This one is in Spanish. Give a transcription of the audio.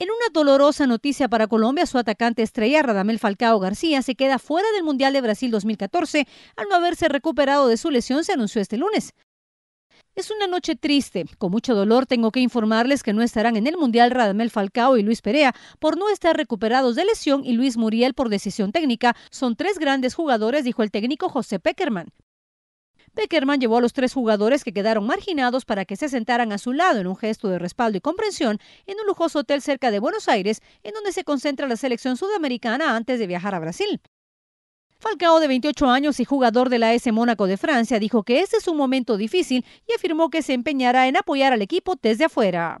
En una dolorosa noticia para Colombia, su atacante estrella Radamel Falcao García se queda fuera del Mundial de Brasil 2014 al no haberse recuperado de su lesión, se anunció este lunes. Es una noche triste. Con mucho dolor tengo que informarles que no estarán en el Mundial Radamel Falcao y Luis Perea por no estar recuperados de lesión y Luis Muriel por decisión técnica. Son tres grandes jugadores, dijo el técnico José Peckerman. Beckerman llevó a los tres jugadores que quedaron marginados para que se sentaran a su lado en un gesto de respaldo y comprensión en un lujoso hotel cerca de Buenos Aires, en donde se concentra la selección sudamericana antes de viajar a Brasil. Falcao, de 28 años y jugador de la S Mónaco de Francia, dijo que este es un momento difícil y afirmó que se empeñará en apoyar al equipo desde afuera.